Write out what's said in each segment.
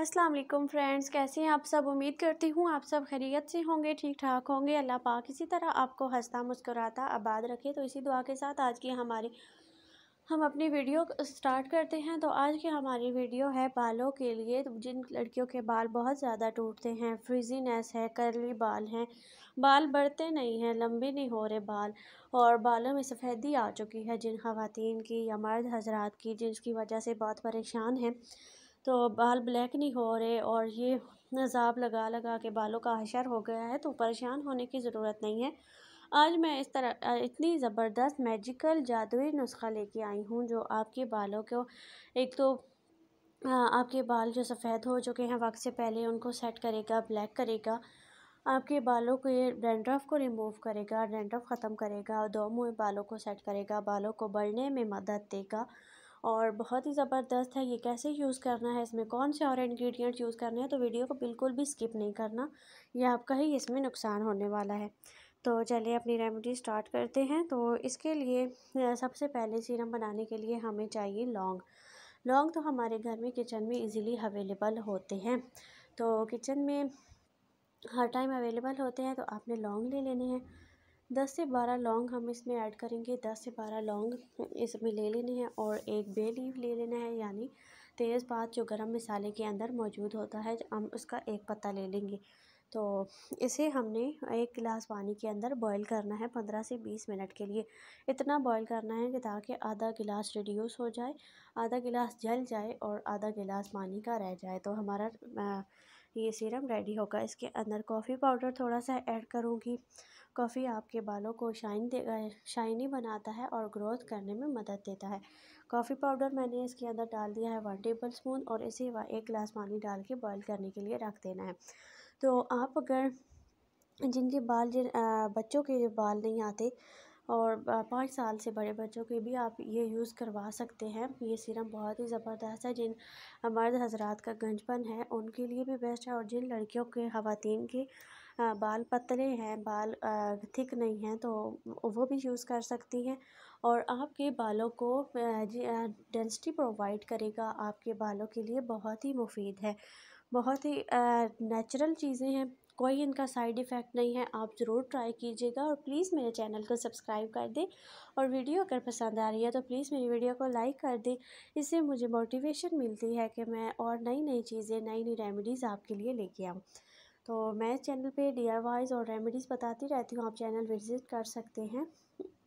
अस्सलाम वालेकुम फ्रेंड्स कैसे हैं आप सब उम्मीद करती हूँ आप सब खैरियत से होंगे ठीक ठाक होंगे अल्लाह पाक इसी तरह आपको हंसता मुस्कुराता आबाद रखे तो इसी दुआ के साथ आज की हमारी हम अपनी वीडियो स्टार्ट करते हैं तो आज की हमारी वीडियो है बालों के लिए जिन लड़कियों के बाल बहुत ज़्यादा टूटते हैं फ्रिजीनेस है करली बाल हैं बाल बढ़ते नहीं हैं लंबे नहीं हो रहे बाल और बालों में सफ़ेदी आ चुकी है जिन खातन की या मर्द हजरात की जिनकी वजह से बहुत परेशान हैं तो बाल ब्लैक नहीं हो रहे और ये नज़ाब लगा लगा के बालों का हशर हो गया है तो परेशान होने की ज़रूरत नहीं है आज मैं इस तरह इतनी ज़बरदस्त मैजिकल जादुई नुस्खा लेके आई हूँ जो आपके बालों को एक तो आपके बाल जो सफ़ेद हो चुके हैं वक्त से पहले उनको सेट करेगा ब्लैक करेगा आपके बालों को ये डेंड्रफ को रिमूव करेगा डेंड्रफ ख़त्म करेगा दो मुँह बालों को सेट करेगा बालों को बढ़ने में मदद देगा और बहुत ही ज़बरदस्त है ये कैसे यूज़ करना है इसमें कौन से और इन्ग्रीडियंट यूज़ करने हैं तो वीडियो को बिल्कुल भी स्किप नहीं करना यह आपका ही इसमें नुकसान होने वाला है तो चलिए अपनी रेमेडी स्टार्ट करते हैं तो इसके लिए सबसे पहले सीरम बनाने के लिए हमें चाहिए लौंग लौंग तो हमारे घर में किचन में इजीली अवेलेबल होते हैं तो किचन में हर टाइम अवेलेबल होते हैं तो आपने लौंग ले लेने हैं दस से बारह लौंग हम इसमें ऐड करेंगे दस से बारह लौंग इसमें ले लेने हैं और एक बे लीव ले लेना है यानी तेज़ पात जो गरम मसाले के अंदर मौजूद होता है हम उसका एक पत्ता ले लेंगे तो इसे हमने एक गिलास पानी के अंदर बॉईल करना है पंद्रह से बीस मिनट के लिए इतना बॉईल करना है कि ताकि आधा गिलास रिड्यूस हो जाए आधा गिलास जल जाए और आधा गिलास पानी का रह जाए तो हमारा ये सीरम रेडी होगा इसके अंदर कॉफ़ी पाउडर थोड़ा सा ऐड करूँगी कॉफ़ी आपके बालों को शाइन देगा शाइनी बनाता है और ग्रोथ करने में मदद देता है कॉफ़ी पाउडर मैंने इसके अंदर डाल दिया है वन टेबल स्पून और इसे एक गिलास पानी डाल के बॉयल करने के लिए रख देना है तो आप अगर जिनके बाल जिन आ, बच्चों के बाल नहीं आते और पाँच साल से बड़े बच्चों के भी आप ये यूज़ करवा सकते हैं ये सीरम बहुत ही ज़बरदस्त है जिन मर्द हजरात का गंजपन है उनके लिए भी बेस्ट है और जिन लड़कियों के खातन के बाल पतले हैं बाल थिक नहीं हैं तो वो भी यूज़ कर सकती हैं और आपके बालों को डेंसिटी प्रोवाइड करेगा आपके बालों के लिए बहुत ही मुफीद है बहुत ही नेचुरल चीज़ें हैं कोई इनका साइड इफ़ेक्ट नहीं है आप ज़रूर ट्राई कीजिएगा और प्लीज़ मेरे चैनल को सब्सक्राइब कर दें और वीडियो अगर पसंद आ रही है तो प्लीज़ मेरी वीडियो को लाइक कर दें इससे मुझे मोटिवेशन मिलती है कि मैं और नई नई चीज़ें नई नई रेमिडीज़ आपके लिए लेके आऊँ तो मैं चैनल पे डी और रेमेडीज़ बताती रहती हूँ आप चैनल विज़िट कर सकते हैं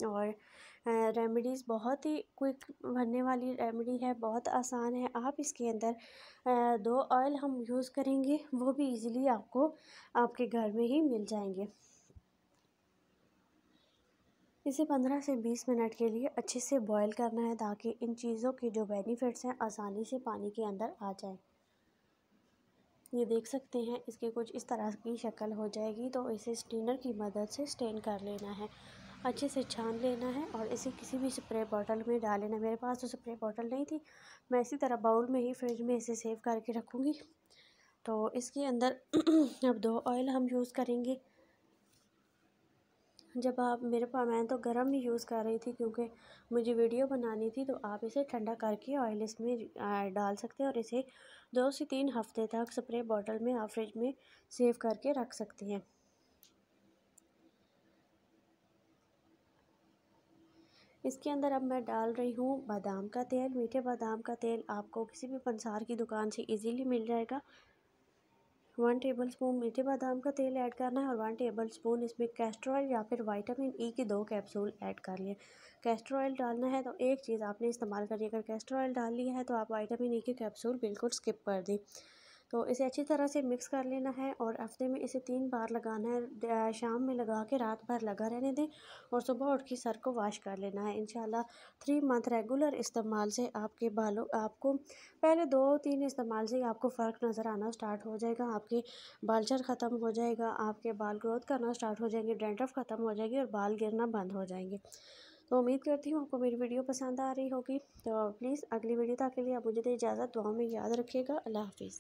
और रेमेडीज़ बहुत ही क्विक बनने वाली रेमेडी है बहुत आसान है आप इसके अंदर दो ऑयल हम यूज़ करेंगे वो भी इजीली आपको आपके घर में ही मिल जाएंगे इसे 15 से 20 मिनट के लिए अच्छे से बॉईल करना है ताकि इन चीज़ों के जो बेनिफिट्स हैं आसानी से पानी के अंदर आ जाएँ ये देख सकते हैं इसकी कुछ इस तरह की शक्ल हो जाएगी तो इसे स्टेनर की मदद से स्टेन कर लेना है अच्छे से छान लेना है और इसे किसी भी स्प्रे बॉटल में डाल लेना मेरे पास तो स्प्रे बॉटल नहीं थी मैं इसी तरह बाउल में ही फ्रिज में इसे सेव करके रखूँगी तो इसके अंदर अब दो ऑयल हम यूज़ करेंगे जब आप मेरे पास मैं तो गर्म ही यूज़ कर रही थी क्योंकि मुझे वीडियो बनानी थी तो आप इसे ठंडा करके ऑयल इसमें डाल सकते हैं और इसे दो से तीन हफ्ते तक स्प्रे बॉटल में या फ्रिज में सेव करके रख सकते हैं इसके अंदर अब मैं डाल रही हूँ बादाम का तेल मीठे बादाम का तेल आपको किसी भी पंसार की दुकान से इजीली मिल जाएगा वन टेबल स्पून मीठे बादाम का तेल ऐड करना है और वन टेबल स्पून इसमें कैस्टर ऑयल या फिर वाइटामिन ई e के दो कैप्सूल ऐड कर लिए कैस्टर ऑयल डालना है तो एक चीज़ आपने इस्तेमाल करिए अगर कैस्टर ऑयल डाल लिया है तो आप वाइटामिन ई e के कैप्सूल बिल्कुल स्किप कर दें तो इसे अच्छी तरह से मिक्स कर लेना है और हफ्ते में इसे तीन बार लगाना है शाम में लगा के रात भर लगा रहने दें और सुबह उठ के सर को वॉश कर लेना है इन थ्री मंथ रेगुलर इस्तेमाल से आपके बालों आपको पहले दो तीन इस्तेमाल से ही आपको फ़र्क नज़र आना स्टार्ट हो जाएगा आपके बालचर ख़त्म हो जाएगा आपके बाल ग्रोथ करना स्टार्ट हो जाएंगे डेंड्रफ ख़त्म हो जाएगी और बाल गिरना बंद हो जाएंगे तो उम्मीद करती हूँ आपको मेरी वीडियो पसंद आ रही होगी तो प्लीज़ अगली वीडियो तक के लिए आप मुझे इजाज़त दुआ में याद रखिएगा अल्लाह हाफिज़